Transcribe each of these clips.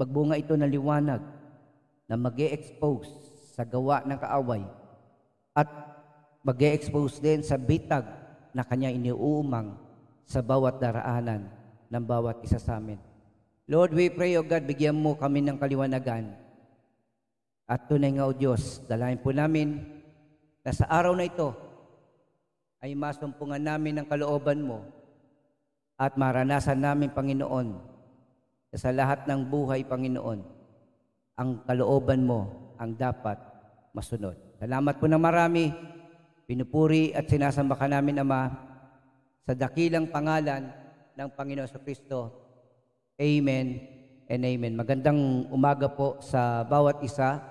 magbunga ito ng liwanag na mag expose sa gawa ng kaaway at mag expose din sa bitag na kanya iniuumang sa bawat daraanan ng bawat isa sa amin. Lord, we pray, O God, bigyan mo kami ng kaliwanagan. At tunay nga, O Diyos, dalayan po namin na sa araw na ito ay masumpungan namin ang kalooban mo at maranasan namin, Panginoon, sa lahat ng buhay, Panginoon, ang kalooban mo ang dapat masunod. Salamat po ng marami. Pinupuri at sinasamba ka namin, Ama, sa dakilang pangalan ng Panginoon sa Kristo. Amen and amen. Magandang umaga po sa bawat isa.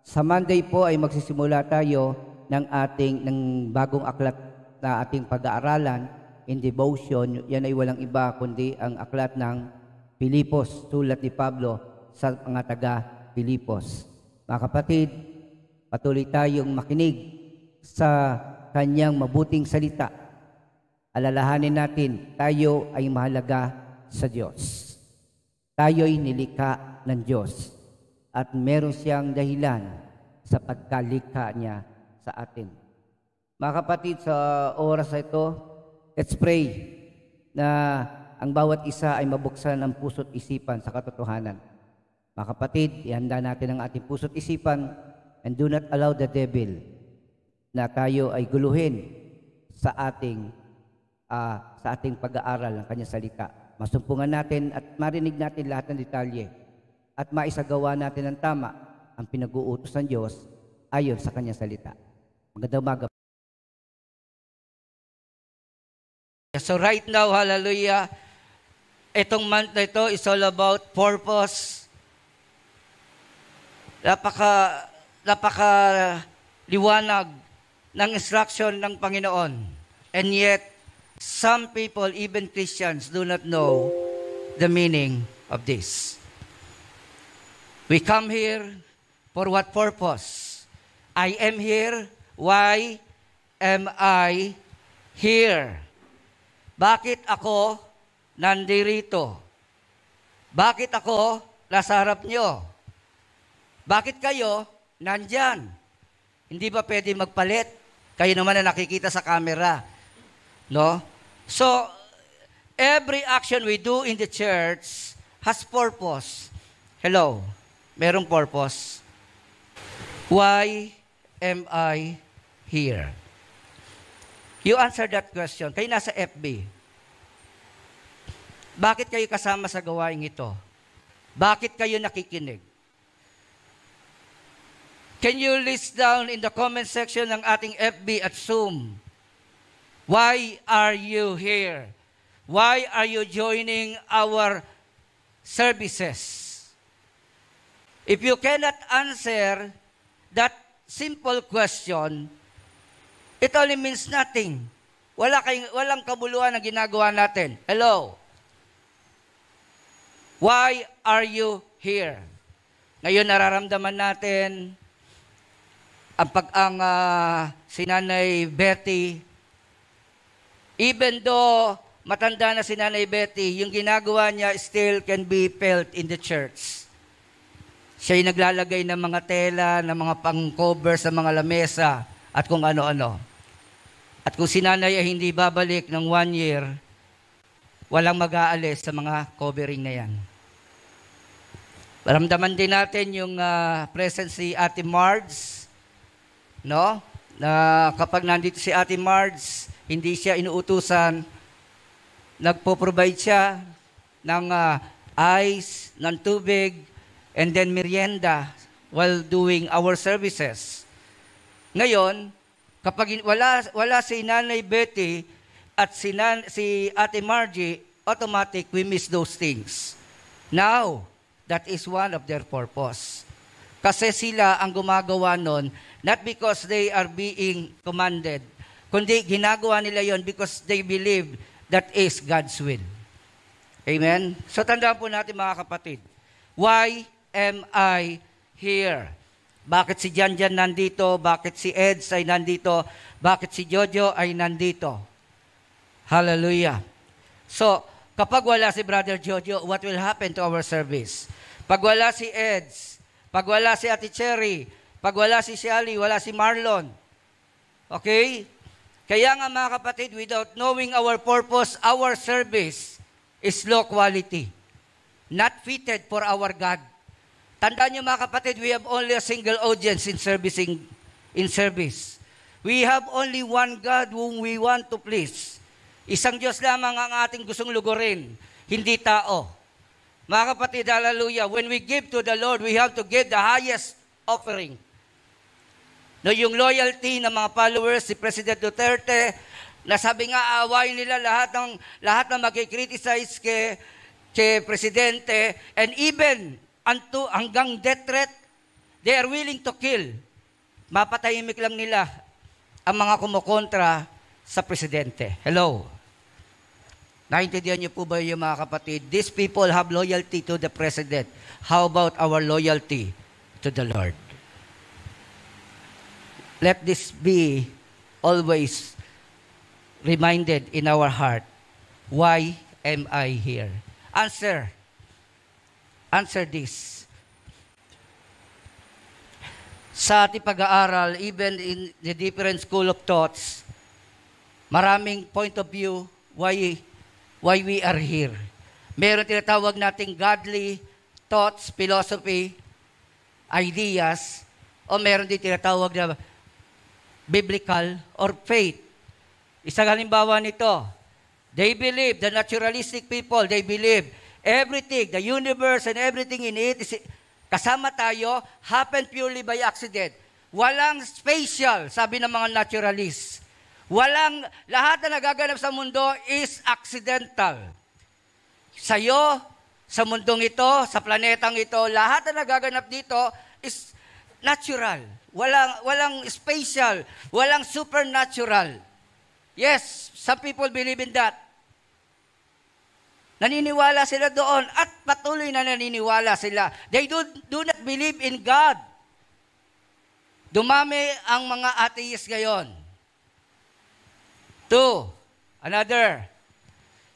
Sa Monday po ay magsisimula tayo ng ating ng bagong aklat na ating pag-aaralan in devotion. Yan ay walang iba kundi ang aklat ng Pilipos, sulat ni Pablo sa mga taga Pilipos. Mga kapatid, patuloy tayong makinig sa kanyang mabuting salita. Alalahanin natin, tayo ay mahalaga sa Diyos. Tayo ay nilikha ng Diyos at meron siyang dahilan sa pagkalikha niya sa atin. Mga kapatid, sa oras na ito, let's pray na ang bawat isa ay mabuksan ang puso't isipan sa katotohanan. Mga kapatid, ihanda natin ang ating puso't isipan and do not allow the devil na tayo ay guluhin sa ating uh, sa ating pag-aaral ng kanyang salita. Masumpungan natin at marinig natin lahat ng detalye at maisagawa natin ng tama ang pinag-uutos ng Diyos ayon sa kanyang salita. Magandang umaga. So right now, hallelujah, itong month na ito is all about purpose. Napaka, napaka liwanag ng instruction ng Panginoon. And yet, some people, even Christians, do not know the meaning of this. We come here for what purpose? I am here. Why am I here? Bakit ako nandirito? Bakit ako nasa harap nyo? Bakit kayo nandyan? Hindi ba pwede magpalit? Kayo naman na nakikita sa camera. No? So, every action we do in the church has purpose. Hello? Merong purpose. Why am I here? You answer that question. Kayo nasa FB. Bakit kayo kasama sa gawain ito? Bakit kayo nakikinig? Can you list down in the comment section ng ating FB at Zoom? Why are you here? Why are you joining our services? If you cannot answer that simple question, it only means nothing. Wala kayong, walang kabuluhan ang ginagawa natin. Hello? Why are you here? Ngayon nararamdaman natin ang pag-ang uh, si Betty. Even though matanda na si Nanay Betty, yung ginagawa niya still can be felt in the church. Siya yung naglalagay ng mga tela, ng mga pang-cover sa mga lamesa at kung ano-ano. At kung si Nanay ay hindi babalik ng one year, walang mag-aalis sa mga covering na yan. Ramdaman din natin yung uh, ah, presence ni Ate Marge. no? Na kapag nandito si Ate Marge, hindi siya inuutusan, nagpo-provide siya ng uh, ice, ng tubig, and then merienda while doing our services. Ngayon, kapag wala, wala si Nanay Betty at si, Nan, si Ate Margie, automatic we miss those things. Now, That is one of their purpose. Kasi sila ang gumagawa nun, not because they are being commanded, kundi ginagawa nila yon because they believe that is God's will. Amen? So tandaan po natin mga kapatid, why am I here? Bakit si Janjan nandito? Bakit si Eds ay nandito? Bakit si Jojo ay nandito? Hallelujah. So, Kapag wala si Brother Jojo, what will happen to our service? Pag wala si Eds, pag wala si Ate Cherry, pag wala si Sally, wala si Marlon. Okay? Kaya nga mga kapatid, without knowing our purpose, our service is low quality. Not fitted for our God. Tandaan niyo mga kapatid, we have only a single audience in servicing in service. We have only one God whom we want to please. Isang Diyos lamang ang ating gustong lugurin, hindi tao. Mga kapatid, hallelujah, when we give to the Lord, we have to give the highest offering. No, yung loyalty ng mga followers, si President Duterte, nasabi nga away nila lahat ng lahat ng magki-criticize kay kay presidente and even unto hanggang death threat they are willing to kill. Mapatahimik lang nila ang mga kumukontra sa presidente. Hello. Naintindihan niyo po ba yung mga kapatid? These people have loyalty to the president. How about our loyalty to the Lord? Let this be always reminded in our heart. Why am I here? Answer. Answer this. Sa ating pag-aaral, even in the different school of thoughts, maraming point of view why why we are here. Meron tinatawag nating godly thoughts, philosophy, ideas, o meron din tinatawag na biblical or faith. Isang halimbawa nito, they believe, the naturalistic people, they believe everything, the universe and everything in it, is, kasama tayo, happened purely by accident. Walang spatial, sabi ng mga naturalists. Walang, lahat na nagaganap sa mundo is accidental. Sa iyo, sa mundong ito, sa planetang ito, lahat na nagaganap dito is natural. Walang, walang special, walang supernatural. Yes, some people believe in that. Naniniwala sila doon at patuloy na naniniwala sila. They do, do not believe in God. Dumami ang mga atheists ngayon. Two, another.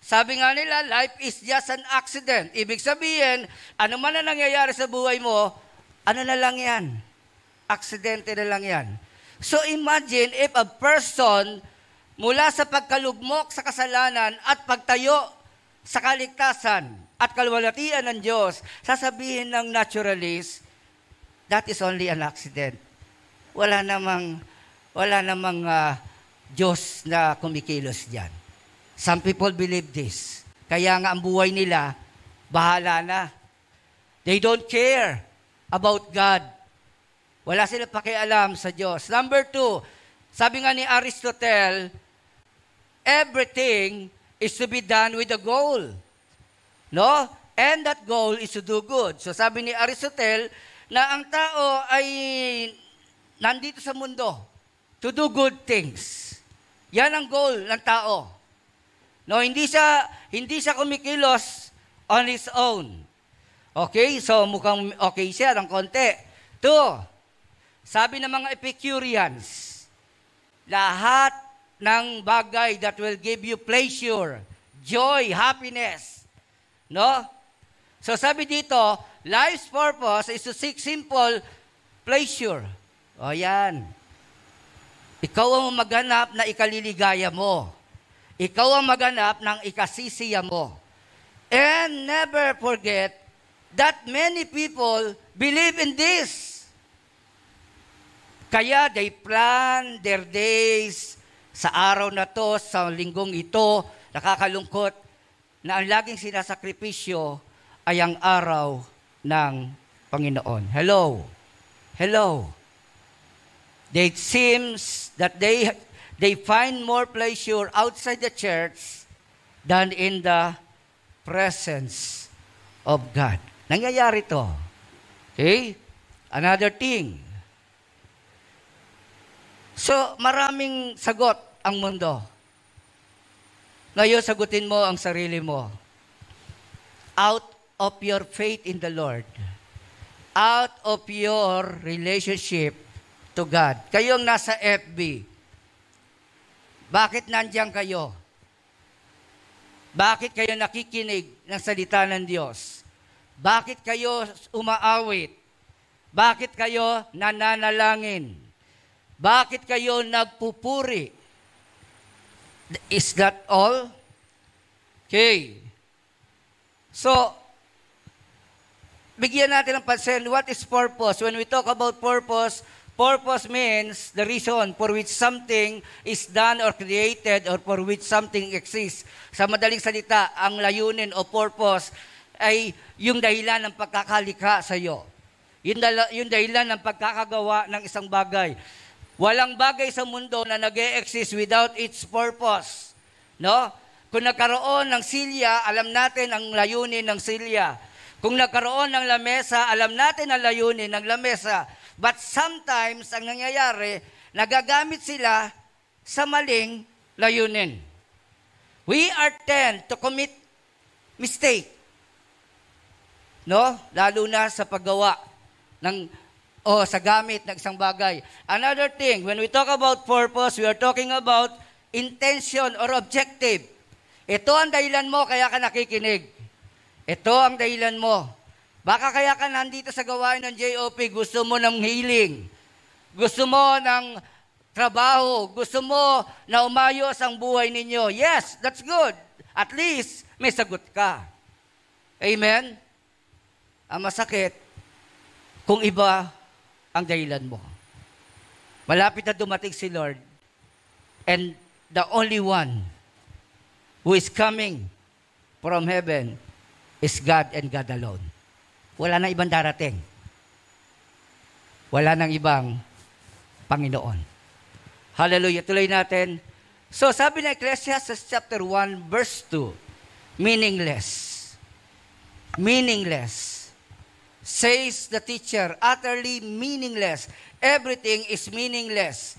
Sabi nga nila, life is just an accident. Ibig sabihin, ano man na nangyayari sa buhay mo, ano na lang yan? Aksidente na lang yan. So imagine if a person mula sa pagkalugmok sa kasalanan at pagtayo sa kaligtasan at kalwalatian ng Diyos, sasabihin ng naturalist, that is only an accident. Wala namang, wala namang uh, Diyos na kumikilos diyan. Some people believe this. Kaya nga ang buhay nila, bahala na. They don't care about God. Wala sila pakialam sa Diyos. Number two, sabi nga ni Aristotle, everything is to be done with a goal. No? And that goal is to do good. So sabi ni Aristotle na ang tao ay nandito sa mundo to do good things. Yan ang goal ng tao. No, hindi siya hindi siya kumikilos on his own. Okay, so mukhang okay siya ng konti. Two, sabi ng mga Epicureans, lahat ng bagay that will give you pleasure, joy, happiness. No? So sabi dito, life's purpose is to seek simple pleasure. O yan. Ikaw ang maganap na ikaliligaya mo. Ikaw ang maganap ng ikasisiya mo. And never forget that many people believe in this. Kaya they plan their days sa araw na to, sa linggong ito, nakakalungkot na ang laging sinasakripisyo ay ang araw ng Panginoon. Hello. Hello. They seems that they they find more pleasure outside the church than in the presence of God. Nangyayari to. Okay? Another thing. So, maraming sagot ang mundo. Ngayon, sagutin mo ang sarili mo. Out of your faith in the Lord, out of your relationship to God. Kayong nasa FB, bakit nandiyan kayo? Bakit kayo nakikinig ng salita ng Diyos? Bakit kayo umaawit? Bakit kayo nananalangin? Bakit kayo nagpupuri? Is that all? Okay. So, bigyan natin ng pansin, what is purpose? When we talk about purpose, Purpose means the reason for which something is done or created or for which something exists. Sa madaling salita, ang layunin o purpose ay yung dahilan ng pagkakalikha sa iyo. Yung, dala, yung dahilan ng pagkakagawa ng isang bagay. Walang bagay sa mundo na nag exist without its purpose. No? Kung nagkaroon ng silya, alam natin ang layunin ng silya. Kung nagkaroon ng lamesa, alam natin ang layunin ng lamesa. But sometimes, ang nangyayari, nagagamit sila sa maling layunin. We are tend to commit mistake. No? Lalo na sa paggawa ng o oh, sa gamit ng isang bagay. Another thing, when we talk about purpose, we are talking about intention or objective. Ito ang dahilan mo kaya ka nakikinig. Ito ang dahilan mo Baka kaya ka nandito sa gawain ng JOP, gusto mo ng healing, gusto mo ng trabaho, gusto mo na umayos ang buhay ninyo. Yes, that's good. At least, may sagot ka. Amen? Ang masakit, kung iba ang dahilan mo. Malapit na dumating si Lord, and the only one who is coming from heaven is God and God alone wala nang ibang darating. Wala nang ibang Panginoon. Hallelujah. Tuloy natin. So sabi ng Ecclesiastes chapter 1 verse 2, meaningless. Meaningless. Says the teacher, utterly meaningless. Everything is meaningless.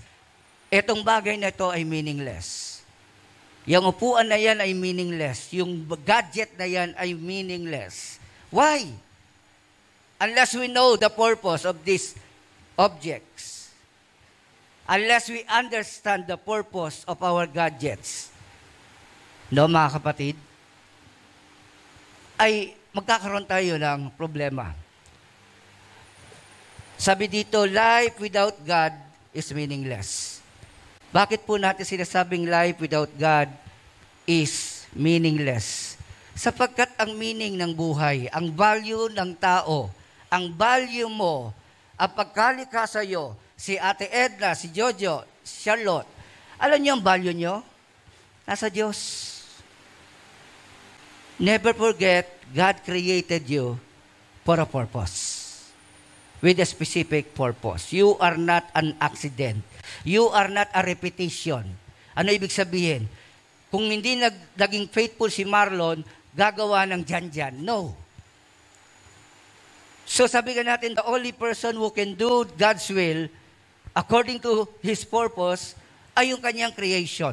Itong bagay na ito ay meaningless. Yung upuan na yan ay meaningless. Yung gadget na yan ay meaningless. Why? unless we know the purpose of these objects, unless we understand the purpose of our gadgets, no, mga kapatid, ay magkakaroon tayo ng problema. Sabi dito, life without God is meaningless. Bakit po natin sinasabing life without God is meaningless? Sapagkat ang meaning ng buhay, ang value ng tao, ang value mo ang pagkalika sa iyo, si Ate Edna, si Jojo, Charlotte, alam niyo ang value niyo? Nasa Diyos. Never forget, God created you for a purpose. With a specific purpose. You are not an accident. You are not a repetition. Ano ibig sabihin? Kung hindi nag, naging faithful si Marlon, gagawa ng dyan-dyan. No. So sabi ka natin, the only person who can do God's will according to His purpose ay yung kanyang creation.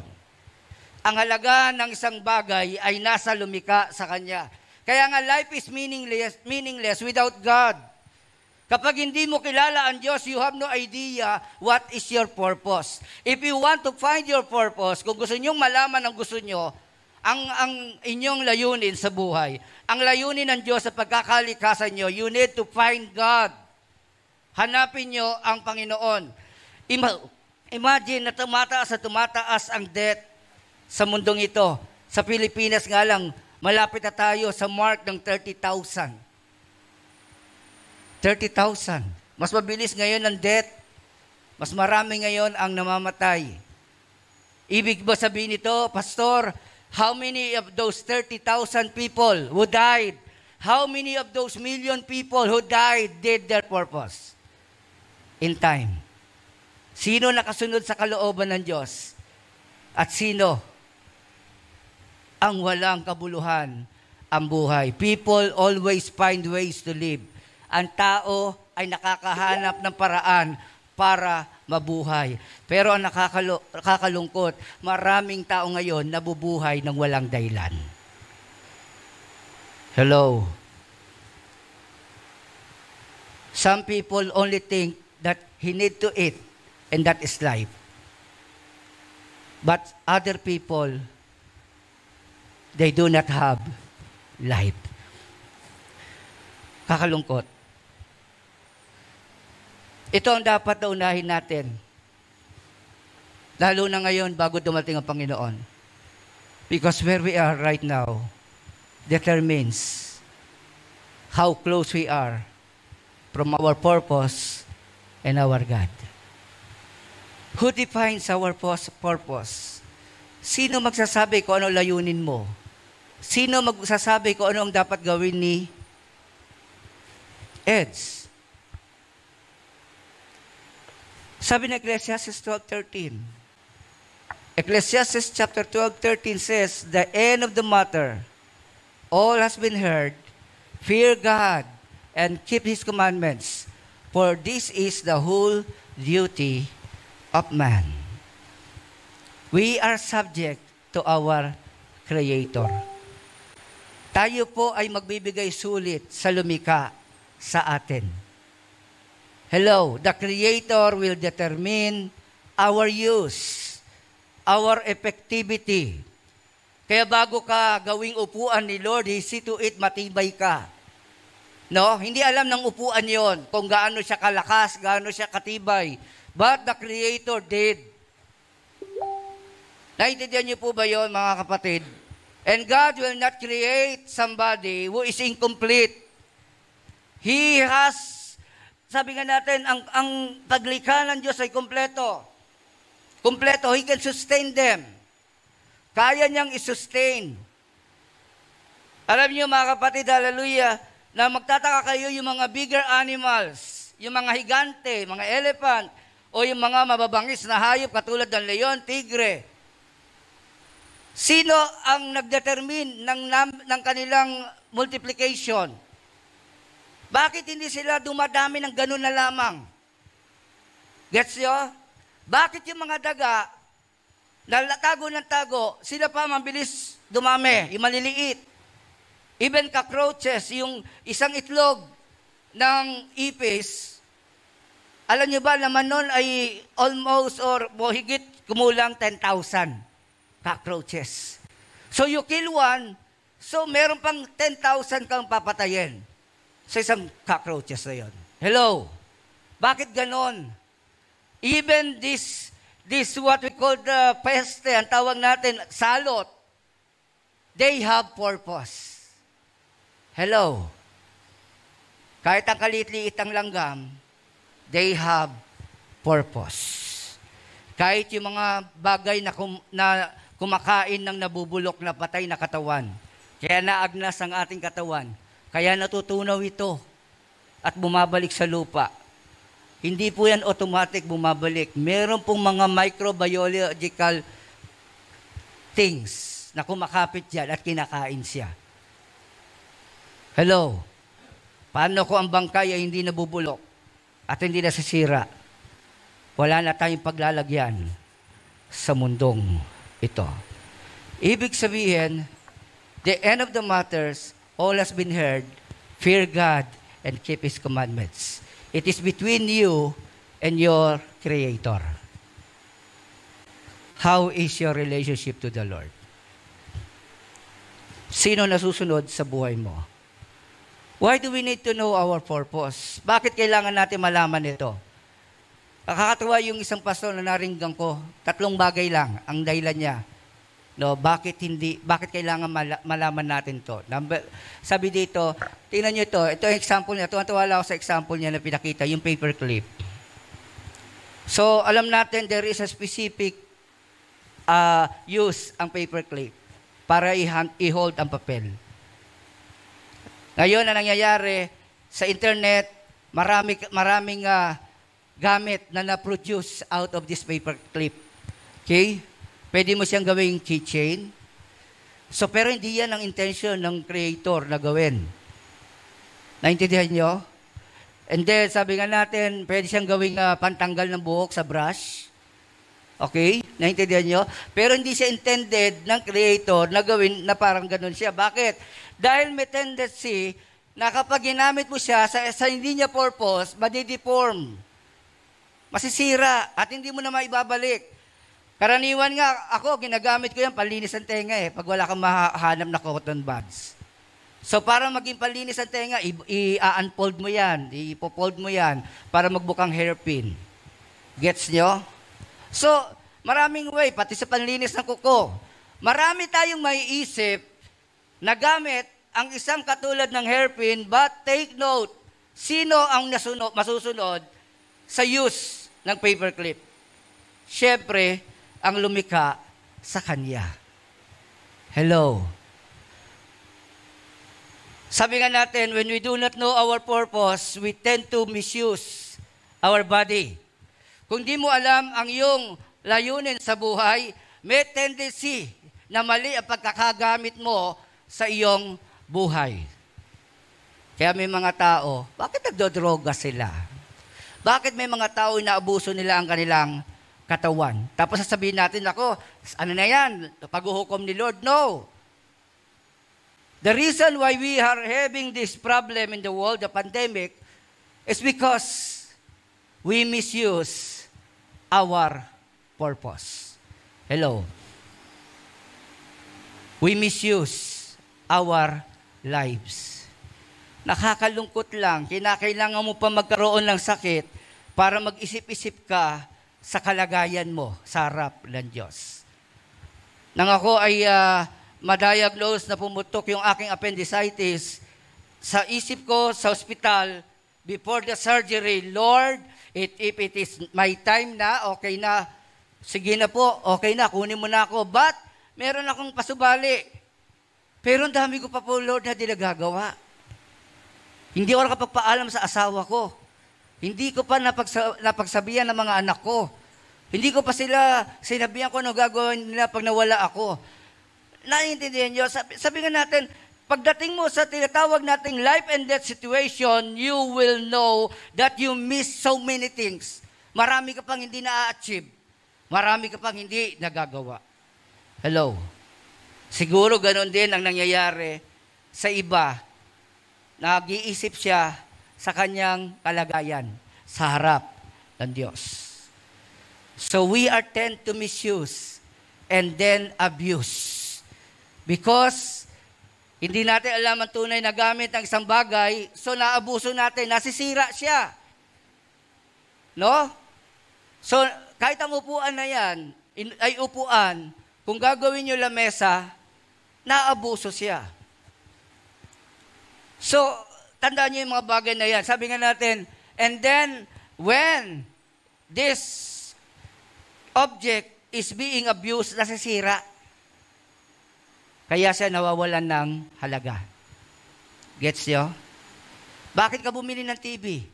Ang halaga ng isang bagay ay nasa lumika sa kanya. Kaya nga life is meaningless, meaningless without God. Kapag hindi mo kilala ang Diyos, you have no idea what is your purpose. If you want to find your purpose, kung gusto nyong malaman ang gusto niyo, ang, ang inyong layunin sa buhay. Ang layunin ng Diyos sa pagkakalikasan nyo, you need to find God. Hanapin nyo ang Panginoon. Ima- imagine na tumataas at tumataas ang debt sa mundong ito. Sa Pilipinas nga lang, malapit na tayo sa mark ng 30,000. 30,000. Mas mabilis ngayon ang debt. Mas marami ngayon ang namamatay. Ibig ba sabihin nito, Pastor, How many of those 30,000 people who died, how many of those million people who died did their purpose? In time. Sino nakasunod sa kalooban ng Diyos? At sino ang walang kabuluhan ang buhay? People always find ways to live. Ang tao ay nakakahanap ng paraan para mabuhay. Pero ang nakakalo- nakakalungkot, maraming tao ngayon nabubuhay ng walang dahilan. Hello? Some people only think that he need to eat and that is life. But other people, they do not have life. Kakalungkot ito ang dapat na unahin natin. Lalo na ngayon bago dumating ang Panginoon. Because where we are right now determines how close we are from our purpose and our God. Who defines our purpose? Sino magsasabi kung ano layunin mo? Sino magsasabi kung ano ang dapat gawin ni Eds? Sabi ng Ecclesiastes 12.13, Ecclesiastes chapter 12.13 says, The end of the matter, all has been heard, fear God, and keep His commandments, for this is the whole duty of man. We are subject to our Creator. Tayo po ay magbibigay sulit sa lumika sa atin. Hello, the Creator will determine our use, our effectivity. Kaya bago ka gawing upuan ni Lord, He see to it matibay ka. No? Hindi alam ng upuan yon kung gaano siya kalakas, gaano siya katibay. But the Creator did. Naintindihan niyo po ba yon mga kapatid? And God will not create somebody who is incomplete. He has sabi nga natin, ang, ang paglikha ng Diyos ay kumpleto. Kumpleto, He can sustain them. Kaya niyang isustain. Alam niyo mga kapatid, hallelujah, na magtataka kayo yung mga bigger animals, yung mga higante, mga elephant, o yung mga mababangis na hayop katulad ng leon, tigre, Sino ang nagdetermine ng, ng kanilang multiplication? Bakit hindi sila dumadami ng ganun na lamang? Gets nyo? Bakit yung mga daga, nalatago ng tago, sila pa mabilis dumami, yung maliliit. Even cockroaches, yung isang itlog ng ipis, alam nyo ba, naman nun ay almost or oh, kumulang 10,000 cockroaches. So you kill one, so meron pang 10,000 kang papatayin sa isang cockroaches na yon. Hello? Bakit ganon? Even this, this what we call the peste, ang tawag natin, salot, they have purpose. Hello? Kahit ang kalit-liit ang langgam, they have purpose. Kahit yung mga bagay na, kum, na kumakain ng nabubulok na patay na katawan, kaya naagnas ang ating katawan, kaya natutunaw ito at bumabalik sa lupa. Hindi po yan automatic bumabalik. Meron pong mga microbiological things na kumakapit yan at kinakain siya. Hello? Paano ko ang bangkay ay hindi nabubulok at hindi nasisira? Wala na tayong paglalagyan sa mundong ito. Ibig sabihin, the end of the matters, all has been heard, fear God and keep His commandments. It is between you and your Creator. How is your relationship to the Lord? Sino na susunod sa buhay mo? Why do we need to know our purpose? Bakit kailangan natin malaman ito? Nakakatuwa yung isang pastor na naringgan ko, tatlong bagay lang ang dahilan niya No, bakit hindi bakit kailangan malaman natin 'to? Number sabi dito, tingnan niyo 'to. Ito yung example niya. Tuwang-tuwa ako sa example niya na pinakita, yung paper clip. So, alam natin there is a specific uh, use ang paper clip para i-hold ang papel. Ngayon, ang nangyayari sa internet, marami, maraming uh, gamit na na-produce out of this paper clip. Okay? Pwede mo siyang gawing keychain. So, pero hindi yan ang intention ng creator na gawin. Naintindihan nyo? And then, sabi nga natin, pwede siyang gawing uh, pantanggal ng buhok sa brush. Okay? Naintindihan nyo? Pero hindi siya intended ng creator na gawin na parang ganun siya. Bakit? Dahil may tendency na kapag ginamit mo siya sa, sa hindi niya purpose, madideform. Masisira at hindi mo na maibabalik. Karaniwan nga, ako, ginagamit ko yan, panlinis ng tenga eh, pag wala kang mahanap na cotton buds. So para maging panlinis ang tenga, i-unfold mo yan, i-fold mo yan, para magbukang hairpin. Gets nyo? So, maraming way, pati sa panlinis ng kuko. Marami tayong maiisip na gamit ang isang katulad ng hairpin, but take note, sino ang nasunod, masusunod sa use ng paperclip? Siyempre, ang lumika sa Kanya. Hello. Sabi nga natin, when we do not know our purpose, we tend to misuse our body. Kung di mo alam ang iyong layunin sa buhay, may tendency na mali ang pagkakagamit mo sa iyong buhay. Kaya may mga tao, bakit nagdodroga sila? Bakit may mga tao inaabuso nila ang kanilang katawan. Tapos sasabihin natin, ako, ano na yan, paghuhukom ni Lord? No. The reason why we are having this problem in the world, the pandemic, is because we misuse our purpose. Hello. We misuse our lives. Nakakalungkot lang, kinakailangan mo pa magkaroon ng sakit para mag-isip-isip ka sa kalagayan mo sa harap ng Diyos. Nang ako ay uh, madiagnose na pumutok yung aking appendicitis, sa isip ko sa ospital, before the surgery, Lord, it, if it is my time na, okay na, sige na po, okay na, kunin mo na ako. But, meron akong pasubali. Pero ang dami ko pa po, Lord, na di nagagawa. Hindi ako nakapagpaalam sa asawa ko. Hindi ko pa napagsa- napagsabihan ng mga anak ko. Hindi ko pa sila sinabihan ko ano gagawin nila pag nawala ako. Naiintindihan nyo? Sabi, sabi nga natin, pagdating mo sa tinatawag nating life and death situation, you will know that you miss so many things. Marami ka pang hindi na-achieve. Marami ka pang hindi nagagawa. Hello. Siguro ganun din ang nangyayari sa iba. Nag-iisip siya, sa kanyang kalagayan sa harap ng Diyos. So we are tend to misuse and then abuse. Because hindi natin alam ang tunay na gamit ng isang bagay, so naabuso natin, nasisira siya. No? So, kahit ang upuan na yan, in, ay upuan, kung gagawin nyo lamesa, naabuso siya. So, Tandaan niyo yung mga bagay na yan. Sabi nga natin, and then when this object is being abused, nasisira. Kaya siya nawawalan ng halaga. Gets nyo? Bakit ka bumili ng TV?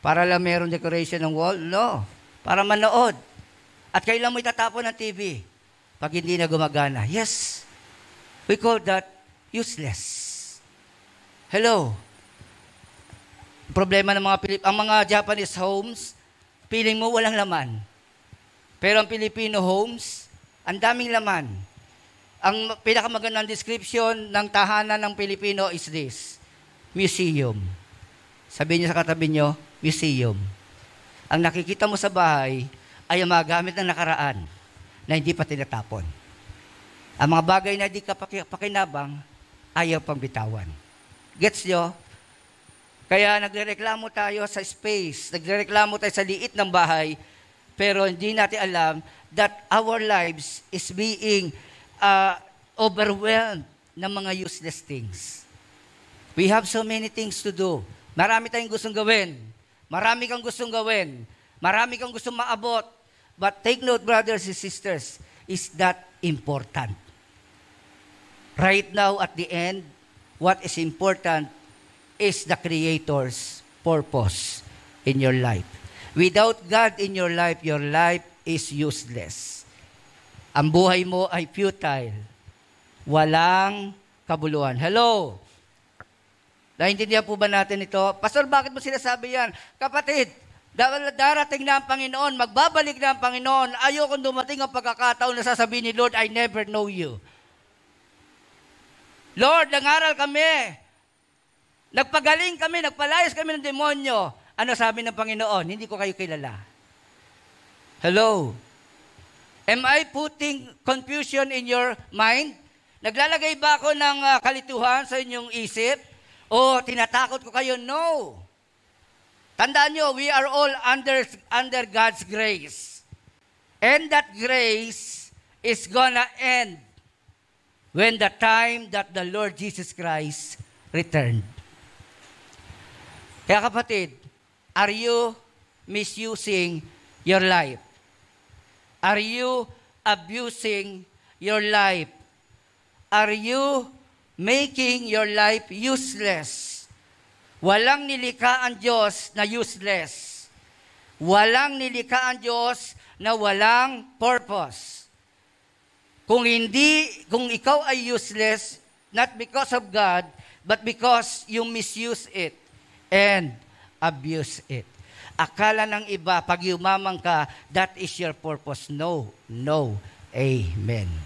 Para lang meron decoration ng wall? No. Para manood. At kailan mo itatapon ng TV? Pag hindi na gumagana. Yes. We call that useless. Hello. Problema ng mga Pilip, ang mga Japanese homes, feeling mo walang laman. Pero ang Filipino homes, ang daming laman. Ang pinakamagandang description ng tahanan ng Pilipino is this, museum. Sabi niyo sa katabi niyo, museum. Ang nakikita mo sa bahay ay ang mga gamit ng nakaraan na hindi pa tinatapon. Ang mga bagay na di ka pakinabang, ayaw pang bitawan. Gets nyo? Kaya nagreklamo tayo sa space, nagreklamo tayo sa liit ng bahay, pero hindi natin alam that our lives is being uh, overwhelmed ng mga useless things. We have so many things to do. Marami tayong gustong gawin. Marami kang gustong gawin. Marami kang gustong maabot. But take note, brothers and sisters, is that important? Right now, at the end, what is important is the Creator's purpose in your life. Without God in your life, your life is useless. Ang buhay mo ay futile. Walang kabuluhan. Hello? Naintindihan po ba natin ito? Pastor, bakit mo sinasabi yan? Kapatid, darating na ang Panginoon, magbabalik na ang Panginoon, ayokong dumating ang pagkakataon na sasabihin ni Lord, I never know you. Lord, nangaral kami. Nagpagaling kami, nagpalayas kami ng demonyo. Ano sabi ng Panginoon? Hindi ko kayo kilala. Hello? Am I putting confusion in your mind? Naglalagay ba ako ng ah, kalituhan sa inyong isip? O tinatakot ko kayo? No. Tandaan nyo, we are all under, under God's grace. And that grace is gonna end when the time that the Lord Jesus Christ returned. Kaya kapatid, are you misusing your life? Are you abusing your life? Are you making your life useless? Walang nilikha Diyos na useless. Walang nilikha Diyos na walang purpose. Kung hindi, kung ikaw ay useless, not because of God, but because you misuse it and abuse it. Akala ng iba, pag yumamang ka, that is your purpose. No, no. Amen.